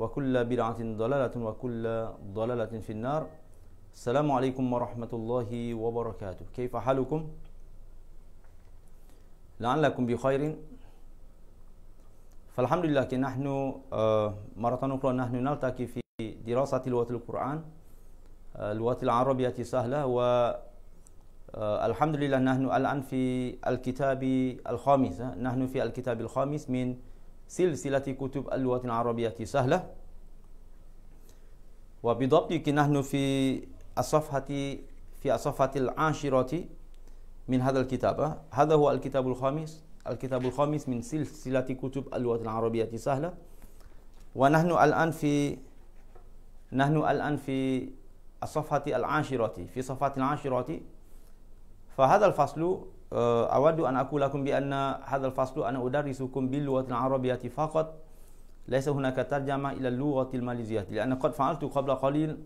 وكل بدعة ضلالة وكل ضلالة في النار السلام عليكم ورحمة الله وبركاته كيف حالكم لعلكم بخير فالحمد لله نحن آه، مرة أخرى نحن نلتقي في دراسة لغة القرآن آه، اللغة العربية سهلة و آه، الحمد لله نحن الآن في الكتاب الخامس نحن في الكتاب الخامس من سلسلة كتب اللغة العربية سهلة وبضبط نحن في الصفحة في الصفحة العاشرة من هذا الكتاب هذا هو الكتاب الخامس الكتاب الخامس من سلسلة كتب اللغة العربية سهلة ونحن الآن في نحن الآن في الصفحة العاشرة في صفحة العاشرة فهذا الفصل آه، أود أن أقول لكم بأن هذا الفصل أنا أدرسكم باللغة العربية فقط ليس هناك ترجمة إلى اللغة الماليزية لأن قد فعلت قبل قليل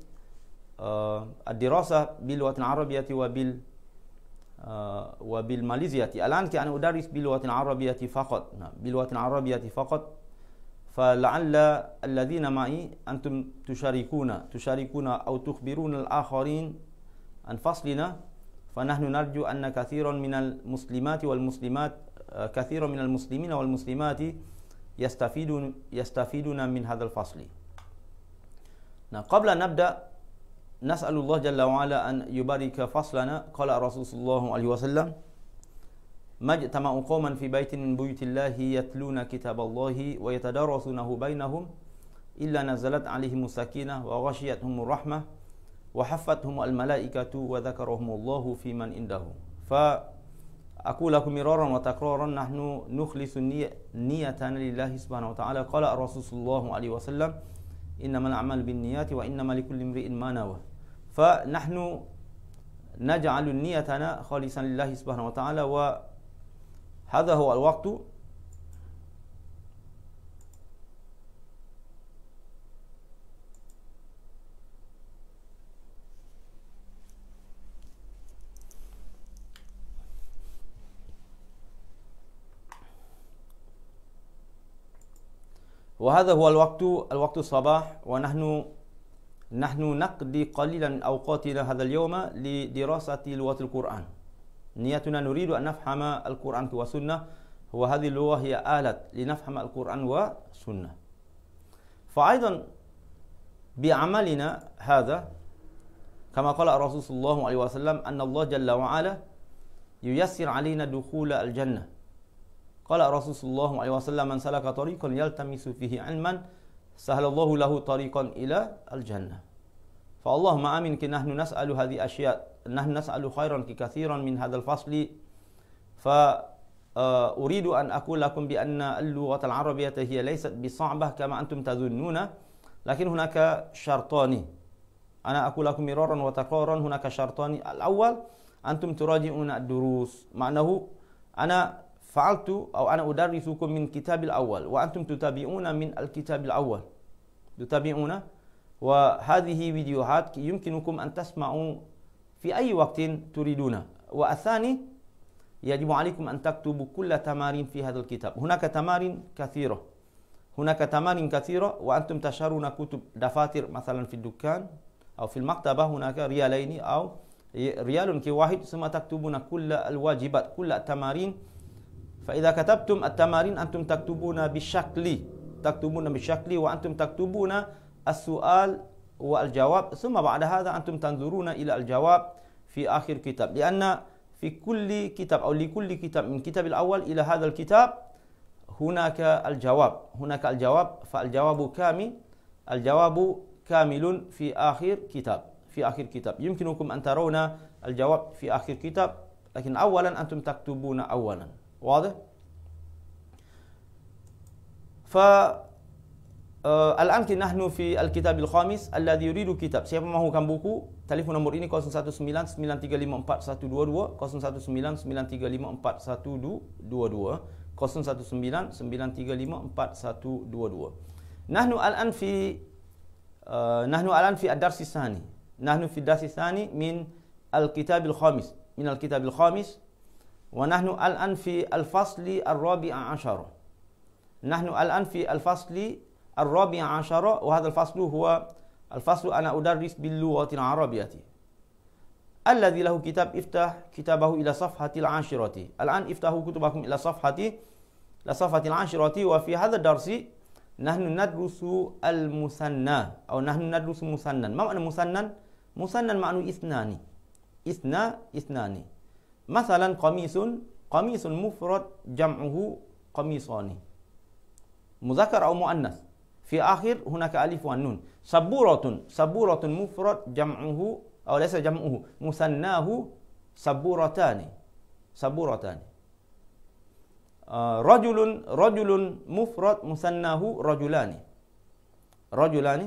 آه، الدراسة باللغة العربية وبال آه، وبالماليزية الآن كأن أدرس باللغة العربية فقط نعم، باللغة العربية فقط فلعل الذين معي أنتم تشاركون تشاركون أو تخبرون الآخرين عن فصلنا فنحن نرجو أن كثيرا من المسلمات والمسلمات آه، كثيرا من المسلمين والمسلمات يستفيدون يستفيدون من هذا الفصل نعم، قبل أن نبدأ نسأل الله جل وعلا أن يبارك فصلنا قال الرسول صلى الله عليه وسلم ما اجتمع قوما في بيت من بيوت الله يتلون كتاب الله ويتدارسونه بينهم إلا نزلت عليهم السكينة وغشيتهم الرحمة وحفتهم الملائكة وذكرهم الله في من عنده فأقول لكم مرارا وتكرارا نحن نخلص نيتنا لله سبحانه وتعالى قال الرسول صلى الله عليه وسلم إنما الأعمال بالنيات وإنما لكل امرئ ما نوى فنحن نجعل نيتنا خالصا لله سبحانه وتعالى وهذا هو الوقت وهذا هو الوقت الوقت الصباح ونحن نحن نقضي قليلا من أوقاتنا هذا اليوم لدراسة لغة القرآن نيتنا نريد أن نفهم القرآن والسنة وهذه اللغة هي آلة لنفهم القرآن والسنة فأيضا بعملنا هذا كما قال الرسول صلى الله عليه وسلم أن الله جل وعلا ييسر علينا دخول الجنة قال رسول الله عليه وسلم من سلك طريقا يلتمس فيه علما سهل الله له طريقا إلى الجنة فاللهم آمين كي نحن نسأل هذه الأشياء نحن نسأل خيرا كثيرا من هذا الفصل فأريد آه، أن أقول لكم بأن اللغة العربية هي ليست بصعبة كما أنتم تظنون لكن هناك شرطان أنا أقول لكم مرارا وتكرارا هناك شرطان الأول أنتم تراجعون الدروس معناه أنا فعلت أو أنا أدرسكم من كتاب الأول وأنتم تتابعون من الكتاب الأول تتابعون وهذه فيديوهات يمكنكم أن تسمعوا في أي وقت تريدون والثاني يجب عليكم أن تكتبوا كل تمارين في هذا الكتاب هناك تمارين كثيرة هناك تمارين كثيرة وأنتم تشترون كتب دفاتر مثلا في الدكان أو في المكتبة هناك ريالين أو ريال كواحد ثم تكتبون كل الواجبات كل التمارين فإذا كتبتم التمارين أنتم تكتبون بشكل تكتبون بشكل وأنتم تكتبون السؤال والجواب ثم بعد هذا أنتم تنظرون إلى الجواب في آخر كتاب لأن في كل كتاب أو لكل كتاب من كتاب الأول إلى هذا الكتاب هناك الجواب هناك الجواب فالجواب كامل الجواب كامل في آخر كتاب في آخر كتاب يمكنكم أن ترون الجواب في آخر كتاب لكن أولا أنتم تكتبون أولا واضح ف الان نحن في الكتاب الخامس الذي يريد كتاب siapa mahukan buku telefon nombor ini 019-935412 019-935412 nahnu alan fi nahnu alan fi ad-dars thani nahnu fi ad-dars thani min al-kitab al-khamis min al-kitab al-khamis ونحن الآن في الفصل الرابع عشر نحن الآن في الفصل الرابع عشر وهذا الفصل هو الفصل أنا أدرس باللغة العربية الذي له كتاب افتح كتابه إلى صفحة العاشرة الآن افتحوا كتبكم إلى صفحة إلى صفحة العاشرة وفي هذا الدرس نحن ندرس المثنى أو نحن ندرس مثنى ما معنى مثنى؟ مثنى معنى اثنان اثنى اثنان مثلا قميص قميص مفرد جمعه قميصان مذكر أو مؤنث في آخر هناك ألف والنون سبورة سبورة مفرد جمعه أو ليس جمعه مثناه سبورتان سبورتان آه، رجل رجل مفرد مثناه رجلان رجلان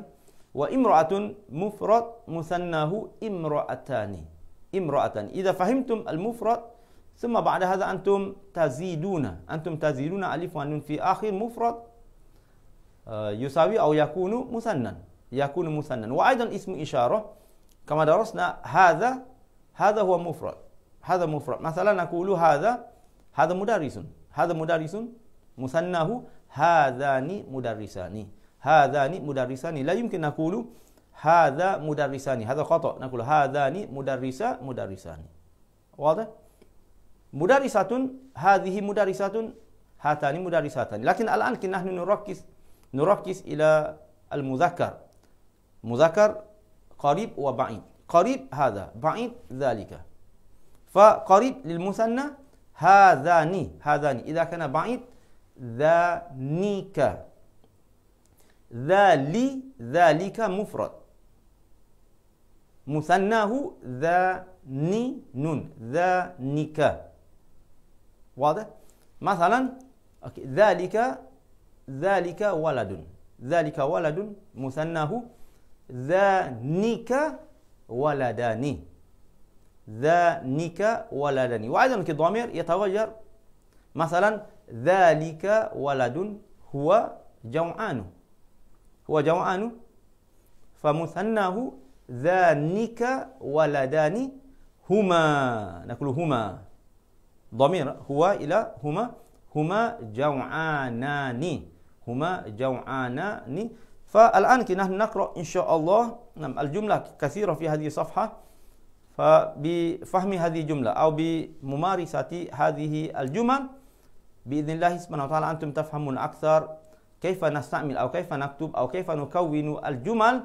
وامرأة مفرد مثناه امرأتان امرأة إذا فهمتم المفرد ثم بعد هذا أنتم تزيدون أنتم تزيدون ألف ونون في آخر مفرد آه، يساوي أو يكون مثنى يكون مثنى وأيضا اسم إشارة كما درسنا هذا هذا هو مفرد هذا مفرد مثلا نقول هذا هذا مدرس هذا مدرس مثناه هذان مدرسان هذان مدرسان لا يمكن نقول هذا مدرسان هذا خطأ نقول هذان مدرسا مدرسان واضح؟ مدرسة هذه مدرسة هاتان مدرساتان لكن الآن نحن نركز نركز إلى المذكر مذكر قريب وبعيد قريب هذا بعيد ذلك فقريب للمثنى هذان هذان إذا كان بعيد ذانيك ذلي ذلك مفرد مثناه ذا نيكا واضح مثلا أوكي. ذلك ذلك ولد ذلك ولد مثناه ولداني ذا نيكا ولداني وأيضا في يتغير مثلا ذلك ولد هو جوعان هو جوعان فمثناه ذانك ولدان هما نقول هما ضمير هو إلى هما هما جوعانان هما جوعانان فالآن نحن نقرأ إن شاء الله نعم، الجملة كثيرة في هذه الصفحة فبفهم هذه الجملة أو بممارسة هذه الجمل بإذن الله سبحانه وتعالى أنتم تفهمون أكثر كيف نستعمل أو كيف نكتب أو كيف نكون الجمل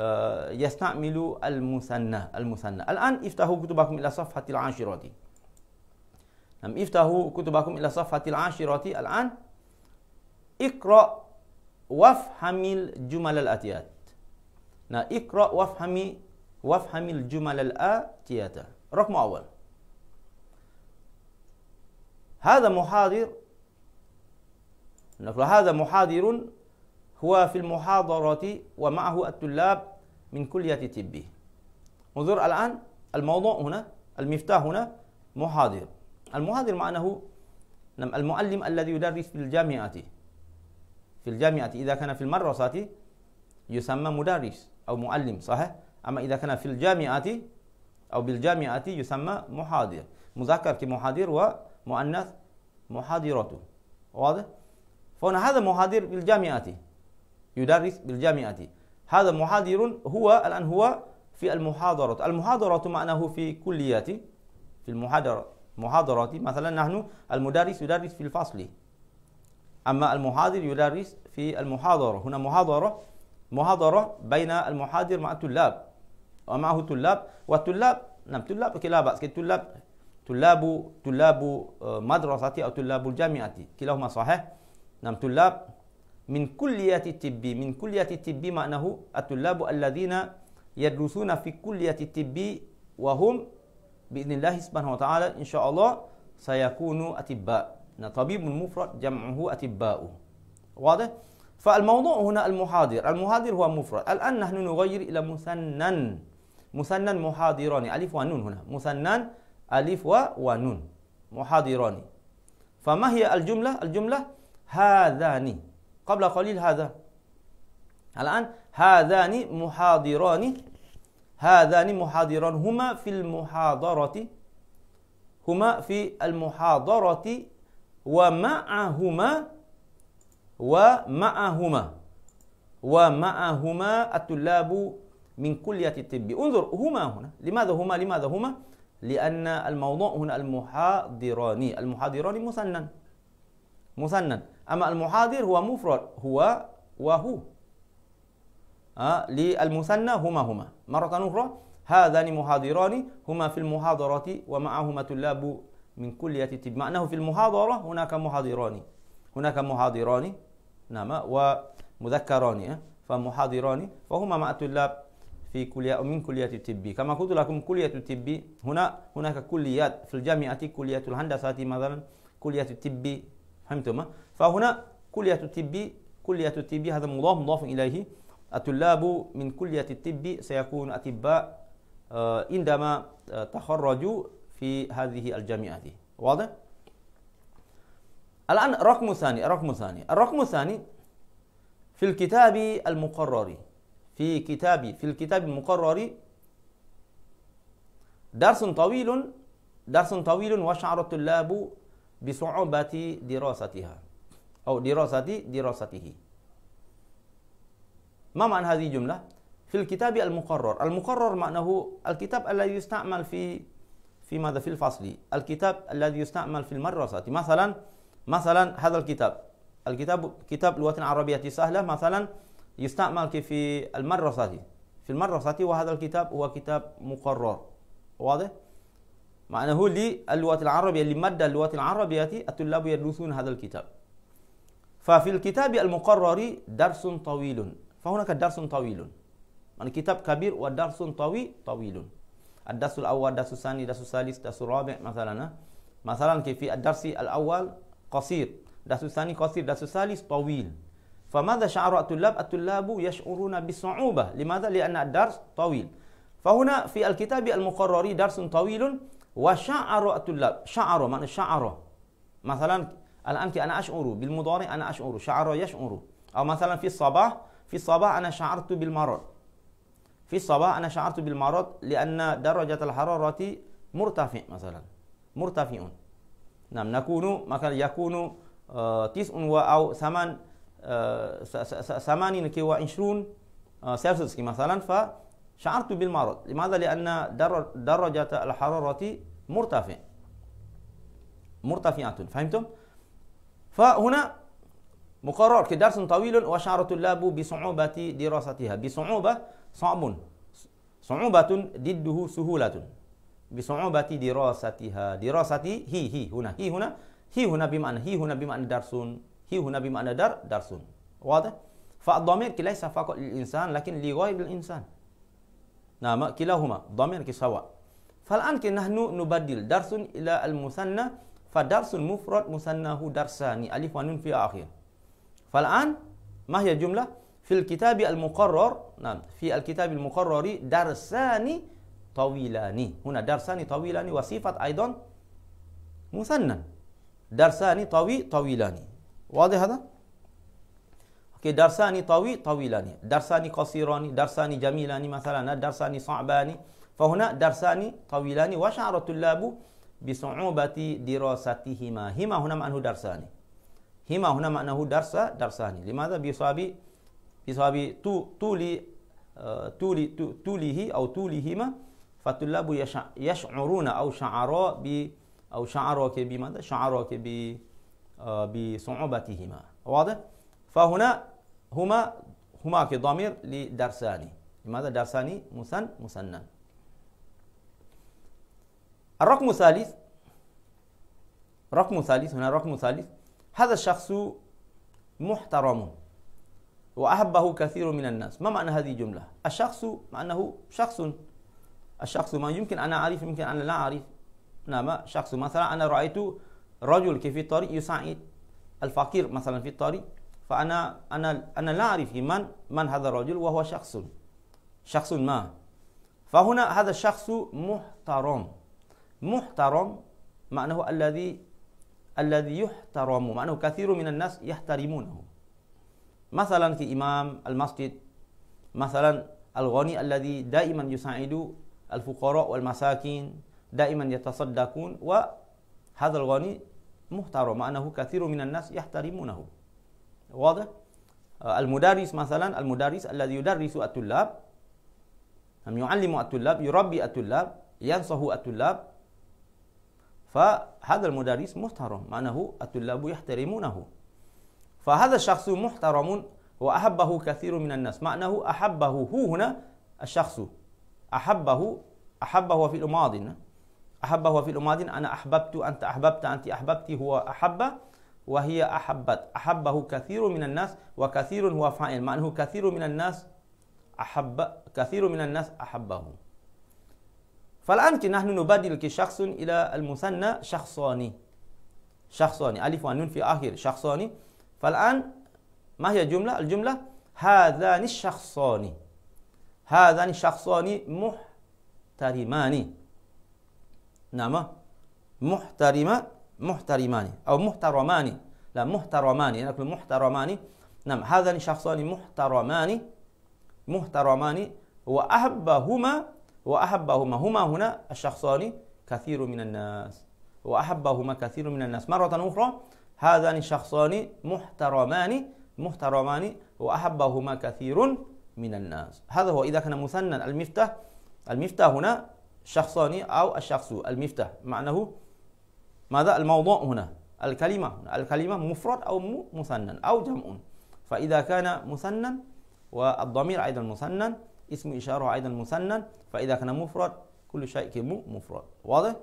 آه، يستعمل المثنى المثنى الآن افتحوا كتبكم إلى صفحة العاشرة نعم افتحوا كتبكم إلى صفحة العاشرة الآن اقرأ وافهم الجمل الآتيات نعم اقرأ وافهم وافهم الجمل الآتيات رقم أول هذا محاضر نقول هذا محاضر هو في المحاضرة ومعه الطلاب من كلية طب انظر الآن الموضوع هنا المفتاح هنا محاضر المحاضر معناه نعم، المعلم الذي يدرس في الجامعة في الجامعة إذا كان في المدرسة يسمى مدرس أو معلم صحيح أما إذا كان في الجامعة أو بالجامعة يسمى محاضر مذكر كمحاضر ومؤنث محاضرته واضح فهنا هذا محاضر بالجامعة يدرس بالجامعة هذا محاضر هو الآن هو في المحاضرة المحاضرة معناه في كليات في المحاضرة محاضرة مثلا نحن المدرس يدرس في الفصل أما المحاضر يدرس في المحاضرة هنا محاضرة محاضرة بين المحاضر مع الطلاب ومعه طلاب والطلاب نعم طلاب كلا بأس طلاب طلاب طلاب آه، مدرسة أو طلاب الجامعة كلاهما صحيح نعم طلاب من كلية الطب من كلية الطب معناه الطلاب الذين يدرسون في كلية الطب وهم بإذن الله سبحانه وتعالى إن شاء الله سيكونوا أطباء طبيب مفرد جمعه أطباء واضح؟ فالموضوع هنا المحاضر المحاضر هو مفرد الآن نحن نغير إلى مثنن مثنن محاضران ألف ونون هنا مثنن ألف ونون محاضران فما هي الجملة؟ الجملة هذان قبل قليل هذا الآن هذان محاضران هذان محاضران هما في المحاضرة هما في المحاضرة ومعهما ومعهما ومعهما الطلاب من كلية الطب انظر هما هنا لماذا هما لماذا هما لأن الموضوع هنا المحاضران المحاضران مثنى مثنى أما المحاضر هو مفرد هو وهو آه للمثنى هما هما مرة أخرى هذان محاضران هما في المحاضرة ومعهما طلاب من كلية الطب معناه في المحاضرة هناك محاضران هناك محاضران نعم ومذكران آه، فمحاضران فهما مع طلاب في كلية من كلية الطب كما قلت لكم كلية الطب هنا هناك كليات في الجامعة كلية الهندسة مثلا كلية الطب فهمتم فهنا كلية الطب كلية الطب هذا مضاف مضاف إليه الطلاب من كلية الطب سيكون أطباء آه، عندما آه، تخرجوا في هذه الجامعة واضح؟ الآن رقم ثاني رقم ثاني الرقم الثاني في الكتاب المقرر في كتاب في الكتاب المقرر درس طويل درس طويل وشعر الطلاب بصعوبة دراستها أو دراسة دراسته ما معنى هذه الجملة؟ في الكتاب المقرر المقرر معناه الكتاب الذي يستعمل في في ماذا في الفصل الكتاب الذي يستعمل في المدرسة مثلا مثلا هذا الكتاب الكتاب كتاب لغة عربية سهلة مثلا يستعمل في المدرسة في المدرسة وهذا الكتاب هو كتاب مقرر واضح؟ معناه لي اللغة العربية لمادة اللغة العربية الطلاب يدرسون هذا الكتاب ففي الكتاب المقرر درس طويل فهناك درس طويل من يعني كتاب كبير ودرس طويل طويل الدرس الأول درس الثاني درس الثالث درس الرابع مثلا مثلا في الدرس الأول قصير درس الثاني قصير درس الثالث طويل فماذا شعر الطلاب الطلاب يشعرون بصعوبة لماذا لأن الدرس طويل فهنا في الكتاب المقرر درس طويل وشعر الطلاب شعر معنى شعر مثلا الآن أنا أشعر بالمضارع أنا أشعر شعر يشعر أو مثلا في الصباح في الصباح أنا شعرت بالمرض في الصباح أنا شعرت بالمرض لأن درجة الحرارة مرتفع مثلا مرتفع نعم نكون مثلا يكون آه، تسع أو ثمان آه، ثمانين آه، كي وعشرون سلسيوس مثلا ف شعرت بالمرض لماذا؟ لأن درجة الحرارة مرتفع مرتفعة فهمتم؟ فهنا مقرر كدرس طويل وشعر اللاب بصعوبة دراستها بصعوبة صعب صعوبة ضده سهولة بصعوبة دراستها دراستي هي هي هنا هي هنا هي هنا بمعنى هي هنا بمعنى درس هي هنا بمعنى در درس واضح؟ فالضمير ليس فقط للإنسان لكن لغير الإنسان نعم كلاهما ضمير كسواء فالآن نحن نبدل درس إلى المثنى فدرس مفرد هو درساني ألف ونون في آخر فالآن ما هي الجملة؟ في الكتاب المقرر نعم في الكتاب المقرر درساني طويلاني هنا درساني طويلاني وصفة أيضا مثنى درساني طوي طويلاني واضح هذا؟ درسان طوي طويلاني درساني قصيران درساني جميلاني مثلا درساني صعباني فهنا درسان طويلان وشعر الطلاب بصعوبة دراستهما هما هنا معناه درساني هما هنا معناه درس درسان لماذا بصاب بصاب طول طول طوله أو طولهما فالطلاب يشعرون أو شعرا ب أو شعرا بماذا شعرا بصعوبتهما واضح فهنا هما هما ضمير لدرسان لماذا درسان مسن مثنى الرقم الثالث رقم ثالث هنا رقم ثالث هذا الشخص محترم وأحبه كثير من الناس ما معنى هذه الجملة الشخص مع أنه شخص الشخص ما يمكن أنا أعرف يمكن أنا لا أعرف نعم شخص مثلا أنا رأيت رجل في الطريق يساعد الفقير مثلا في الطريق فأنا أنا أنا لا أعرف من من هذا الرجل وهو شخص شخص ما فهنا هذا الشخص محترم محترم معناه الذي الذي يحترم معناه كثير من الناس يحترمونه مثلا في إمام المسجد مثلا الغني الذي دائما يساعد الفقراء والمساكين دائما يتصدقون وهذا الغني محترم معناه كثير من الناس يحترمونه واضح آه، المدرس مثلا المدرس الذي يدرس الطلاب نعم، يعلم الطلاب يربي الطلاب ينصح الطلاب فهذا المدرس محترم معناه الطلاب يحترمونه فهذا الشخص محترم وأحبه كثير من الناس معناه أحبه هو هنا الشخص أحبه أحبه في الماضي نعم. أحبه في الماضي أنا أحببت أنت أحببت أنت أحببت هو أحبه وهي أحبت أحبه كثير من الناس وكثير هو فاعل مع كثير من الناس أحب كثير من الناس أحبه فالآن نحن نبدل كشخص إلى المثنى شخصاني شخصاني ألف ونون في آخر شخصاني فالآن ما هي الجملة؟ الجملة هذان الشخصان هذان الشخصان محترمان نعم محترمان محترمان أو محترمان لا محترمان يعني نقول محترمان نعم هذان شخصان محترمان محترمان وأحبهما وأحبهما هما هنا الشخصان كثير من الناس وأحبهما كثير من الناس مرة أخرى هذان شخصان محترمان محترمان وأحبهما كثير من الناس هذا هو إذا كان مثنى المفتاح المفتاح هنا شخصان أو الشخص المفتاح معناه ماذا الموضوع هنا الكلمة الكلمة مفرد أو مثنى أو جمع فإذا كان مثنى والضمير أيضا مثنى اسم إشارة أيضا مثنى فإذا كان مفرد كل شيء مفرد واضح؟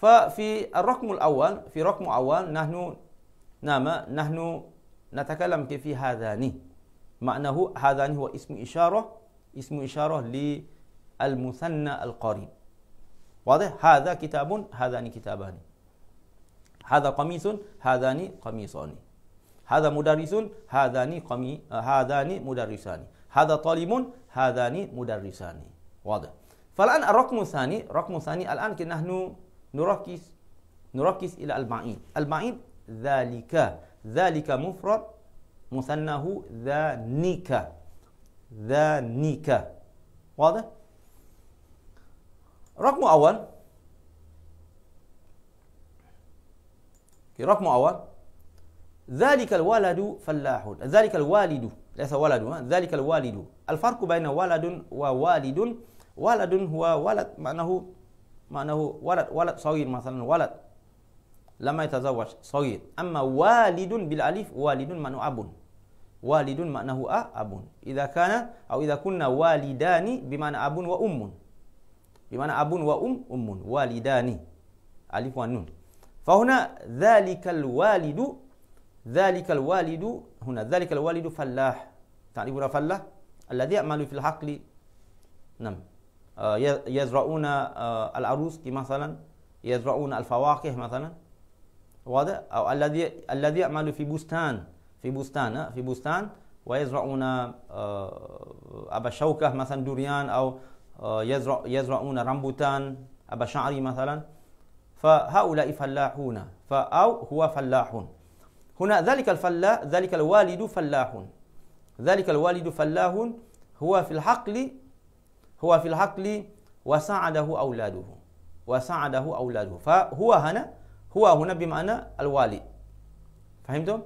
ففي الرقم الأول في رقم أول نحن نعم نحن نتكلم في هذان معناه هذان هو اسم إشارة اسم إشارة للمثنى القريب واضح؟ هذا كتاب هذان كتابان هذا قميص هذان قميصان هذا مدرس هذان قمي هذان مدرسان هذا طالب هذان مدرسان واضح فالآن الرقم الثاني رقم ثاني الآن نحن نركز نركز إلى المعين المعين ذلك ذلك مفرد مثناه ذانيك ذانيك واضح رقم أول في رقم أول ذلك الولد فلاح ذلك الوالد ليس ولد ذلك الوالد الفرق بين ولد ووالد ولد هو ولد معناه معناه ولد ولد صغير مثلا ولد لما يتزوج صغير أما والد بالألف والد معناه أب والد معناه أب إذا كان أو إذا كنا والدان بمعنى أب وأم بمعنى أب وأم أم والدان ألف ونون فهنا ذلك الوالد ذلك الوالد هنا ذلك الوالد فلاح تعرفون فلاح الذي يعمل في الحقل نعم آه، يزرعون آه، العروس مثلا يزرعون الفواكه مثلا واضح او الذي الذي يعمل في بستان في بستان آه، في بستان ويزرعون ابا شوكه مثلا دوريان او يزرع يزرعون رمبوتان ابا شعري مثلا فهؤلاء فلاحون فأو هو فلاح هنا ذلك الفلاح ذلك الوالد فلاح ذلك الوالد فلاح هو في الحقل هو في الحقل وساعده أولاده وساعده أولاده فهو هنا هو هنا بمعنى الوالد فهمتم؟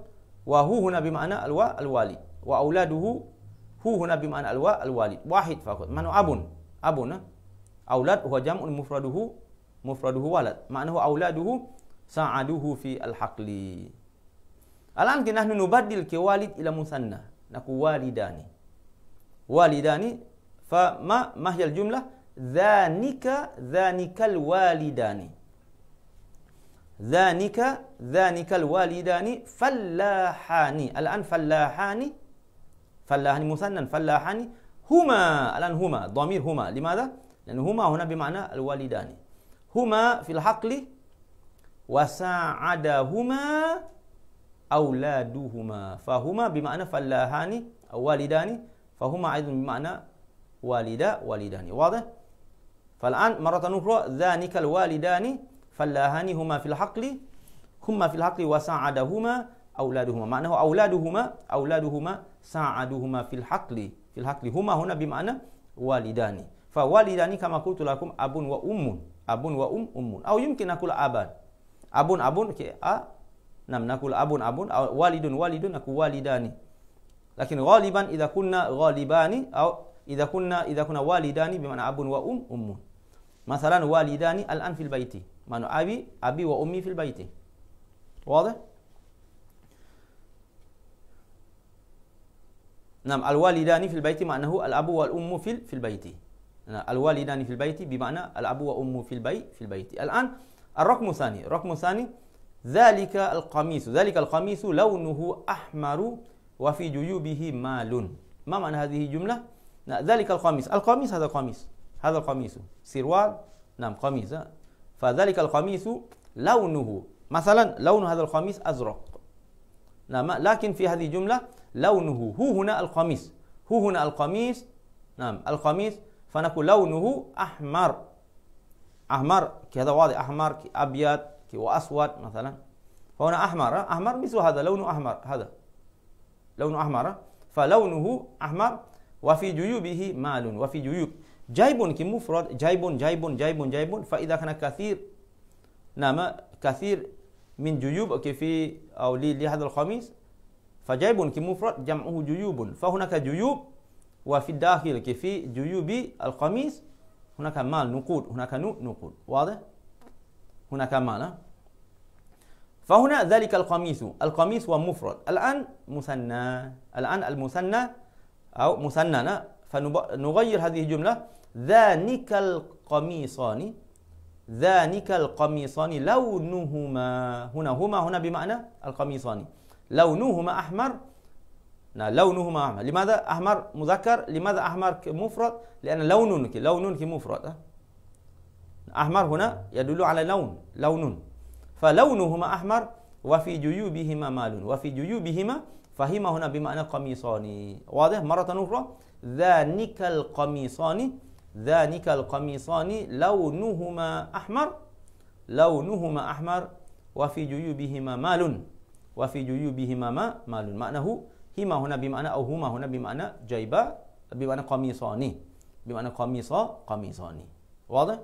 وهو هنا بمعنى الوا الوالد وأولاده هو هنا بمعنى الوا الوالد واحد فقط من أب أب أولاد هو جمع مفرده مفرده ولد معناه أولاده ساعدوه في الحقل الآن نحن نبدل كوالد إلى مثنى نقول والدان والدان فما ما هي الجملة ذانك ذانك الوالدان ذانك ذانك الوالدان فلاحان الآن فلاحان فلاحان مثنى فلاحان هما الآن هما ضمير هما لماذا؟ لأن هما هنا بمعنى الوالدان هما في الحقل وساعدهما أولادهما فهما بمعنى fallahani أو والدان فهما أيضا بمعنى والدا والدان واضح فالآن مرة أخرى ذانك الوالدان فلاهان هما في الحقل هما في الحقل وساعدهما أولادهما معناه أولادهما أولادهما ساعدهما في الحقل في الحقل هما هنا بمعنى والدان فوالدان كما قلت لكم أب وأم أبون وأم أمون أو يمكن أقول أبان أبون أبون كي أ نعم نقول أبون أبون أو والد والد نقول والدان لكن غالبا إذا كنا غالبان أو إذا كنا إذا كنا والدان بمعنى أب وأم أم مثلا والدان الآن في البيت معنى أبي أبي وأمي في البيت واضح؟ نعم الوالدان في البيت معناه الأب والأم في في البيت الوالدان في البيت بمعنى الأب وأم في البيت في البيت الآن الرقم الثاني الرقم الثاني ذلك القميص ذلك القميص لونه أحمر وفي جيوبه مال ما معنى هذه الجملة؟ ذلك القميص القميص هذا القميص هذا القميص سروال نعم قميص فذلك القميص لونه مثلا لون هذا القميص أزرق نعم لكن في هذه الجملة لونه هو هنا القميص هو هنا القميص نعم القميص فنقول لونه أحمر أحمر كذا واضح أحمر كي أبيض كي وأسود مثلا فهنا أحمر أحمر مثل هذا لونه أحمر هذا لونه أحمر فلونه أحمر وفي جيوبه مال وفي جيوب جيب مفرد جيب جيب جيب جيب فإذا كان كثير نعم كثير من جيوب في أو لهذا الخميس فجيب مفرد جمعه جيوب فهناك جيوب وفي الداخل كفي جيوب القميص هناك مال نقود هناك نقود واضح هناك مال فهنا ذلك القميص القميص ومفرد الآن مثنى الآن المثنى أو مثنى فنغير هذه الجملة ذانك القميصان ذانك القميصان لونهما هنا هما هنا بمعنى القميصان لونهما أحمر لونهما أحمر لماذا أحمر مذكر لماذا أحمر مفرد لأن لونك لونك مفرد أحمر هنا يدل على لون لون فلونهما أحمر وفي جيوبهما مال وفي جيوبهما فهما هنا بمعنى قميصان واضح مرة أخرى ذانك القميصان ذانك القميصان لونهما أحمر لونهما أحمر وفي جيوبهما مال وفي جيوبهما ما مال معناه هما هنا بمعنى أو هما هنا بمعنى جيبة بمعنى قميصاني بمعنى قميصا قميصاني واضح؟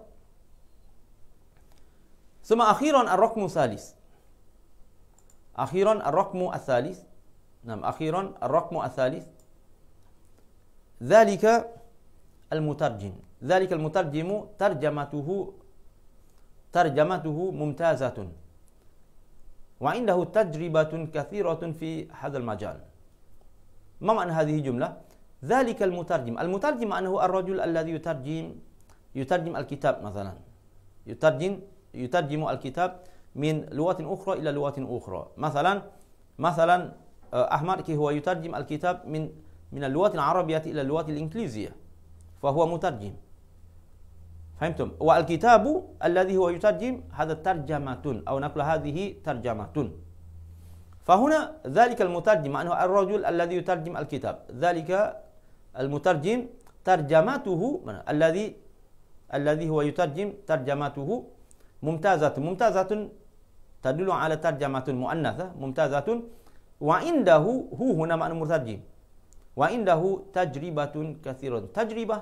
ثم أخيرا الرقم الثالث أخيرا الرقم الثالث نعم أخيرا الرقم الثالث ذلك المترجم ذلك المترجم ترجمته ترجمته ممتازة وعنده تجربة كثيرة في هذا المجال ما معنى هذه الجملة؟ ذلك المترجم المترجم معناه الرجل الذي يترجم يترجم الكتاب مثلا يترجم يترجم الكتاب من لغة أخرى إلى لغة أخرى مثلا مثلا آه، أحمد كي هو يترجم الكتاب من من اللغة العربية إلى اللغة الإنجليزية فهو مترجم فهمتم والكتاب الذي هو يترجم هذا ترجمة أو نقول هذه ترجمة فهنا ذلك المترجم معناه الرجل الذي يترجم الكتاب ذلك المترجم ترجمته الذي الذي هو يترجم ترجمته ممتازة ممتازة تدل على ترجمة مؤنثة ممتازة وعنده هو هنا معنى مترجم وعنده تجربة كثيرة تجربة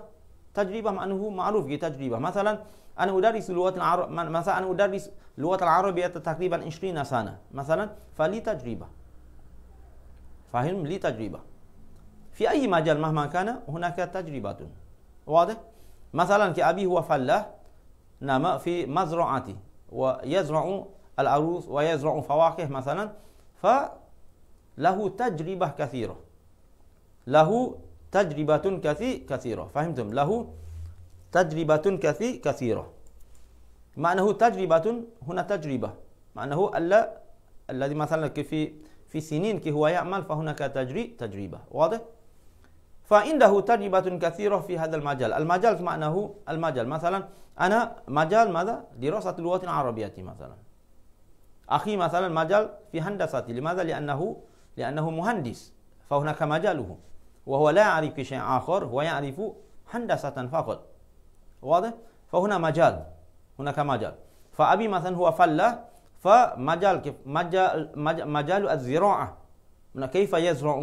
تجربة أنه معروف تجربه مثلا أنا أدرس لغة العرب مثلا أنا أدرس لغة العربية تقريبا 20 سنة مثلا فلي تجربة فهم لي تجربة في أي مجال مهما كان هناك تجربة واضح مثلا كأبي هو فلاح نما في مزرعتي ويزرع الأرز ويزرع فواكه مثلا فله تجربة كثيرة له تجربة كثيرة فهمتم له تجربة كثيرة معناه تجربة هنا تجربة معناه ألا الذي مثلا في في سنين كي هو يعمل فهناك تجري تجربة واضح؟ فعنده تجربة كثيرة في هذا المجال المجال معناه المجال مثلا أنا مجال ماذا؟ دراسة اللغة العربية مثلا أخي مثلا مجال في هندسة لماذا؟ لأنه لأنه مهندس فهناك مجاله وهو لا يعرف شيء آخر هو يعرف هندسة فقط واضح فهنا مجال هناك مجال فأبي مثلا هو فلة فمجال كيف مجال مجال الزراعة كيف يزرع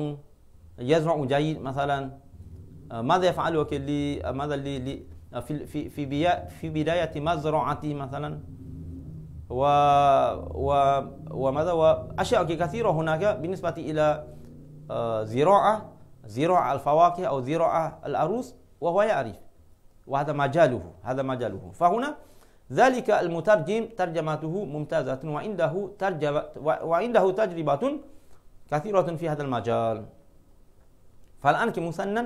يزرع جيد مثلا آه، ماذا يفعل لي آه، ماذا لي, لي آه، في في في في بداية مزرعة مثلا و و وماذا وأشياء كثيرة هناك بالنسبة إلى زراعة زراعة الفواكه أو زراعة الأروس وهو يعرف وهذا مجاله هذا مجاله فهنا ذلك المترجم ترجمته ممتازة وعنده ترجمة وعنده تجربة كثيرة في هذا المجال فالآن كمثنى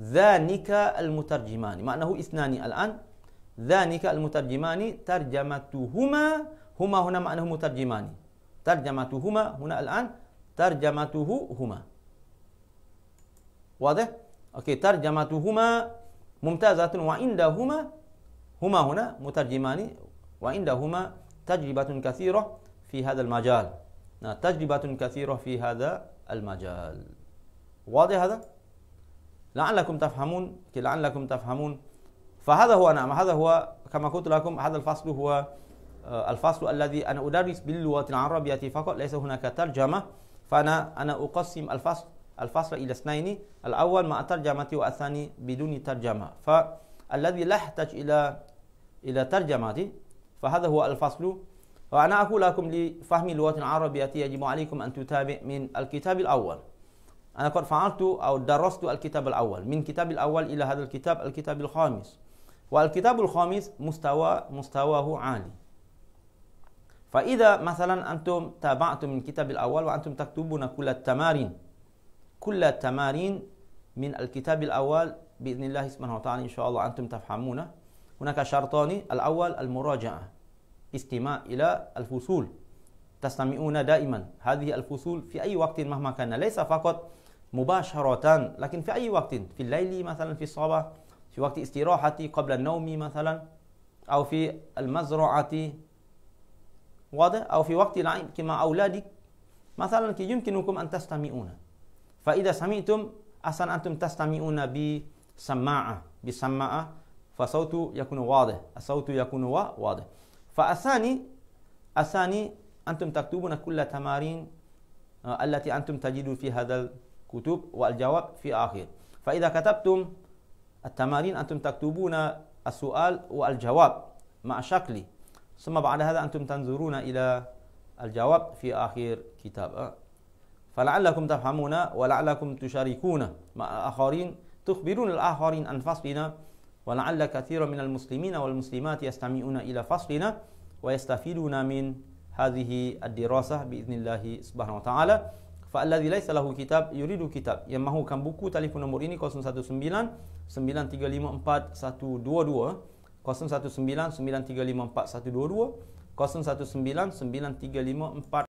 ذانك المترجمان مع أنه اثنان الآن ذانك المترجمان ترجمتهما هما هنا معناه مترجمان ترجمتهما هنا الآن ترجمته هما واضح اوكي ترجمتهما ممتازة وعندهما هما هنا مترجمان وعندهما تجربة كثيرة في هذا المجال نعم، تجربة كثيرة في هذا المجال واضح هذا؟ لعلكم تفهمون لعلكم تفهمون فهذا هو نعم هذا هو كما قلت لكم هذا الفصل هو آه، الفصل الذي أنا أدرس باللغة العربية فقط ليس هناك ترجمة فأنا أنا أقسم الفصل الفصل إلى اثنين الأول مع ترجمة والثاني بدون ترجمة فالذي لا يحتاج إلى إلى ترجمة فهذا هو الفصل وأنا أقول لكم لفهم اللغة العربية يجب عليكم أن تتابع من الكتاب الأول أنا قد فعلت أو درست الكتاب الأول من كتاب الأول إلى هذا الكتاب الكتاب الخامس والكتاب الخامس مستوى مستواه عالي فإذا مثلا أنتم تابعتم من كتاب الأول وأنتم تكتبون كل التمارين كل التمارين من الكتاب الأول بإذن الله سبحانه وتعالى إن شاء الله أنتم تفهمون هناك شرطان الأول المراجعة استماع إلى الفصول تستمعون دائما هذه الفصول في أي وقت مهما كان ليس فقط مباشرة لكن في أي وقت في الليل مثلا في الصباح في وقت استراحتي قبل النوم مثلا أو في المزرعة واضح أو في وقت العين مع أولادك مثلا يمكنكم أن تستمعون فإذا سمعتم أصلا أنتم تستمعون بسماعة بسماعة فصوت يكون واضح الصوت يكون واضح فالثاني الثاني أنتم تكتبون كل تمارين آه، التي أنتم تجدون في هذا الكتب والجواب في آخر فإذا كتبتم التمارين أنتم تكتبون السؤال والجواب مع شكلي ثم بعد هذا أنتم تنظرون إلى الجواب في آخر كتاب آه. fala'allakum tafhamuna wa la'allakum tusharikuna ma'a akharin tukhbirun al-akharin an faslina wa la'alla kathira min al-muslimina wal muslimati yastami'una ila faslina wa yastafiduna min hadhihi ad-dirasah bi idznillah subhanahu wa ta'ala fa alladhi laysa lahu kitab yuridu kitab yang mahukan buku telefon nombor ini 019 9354122 019 9354122 019 9354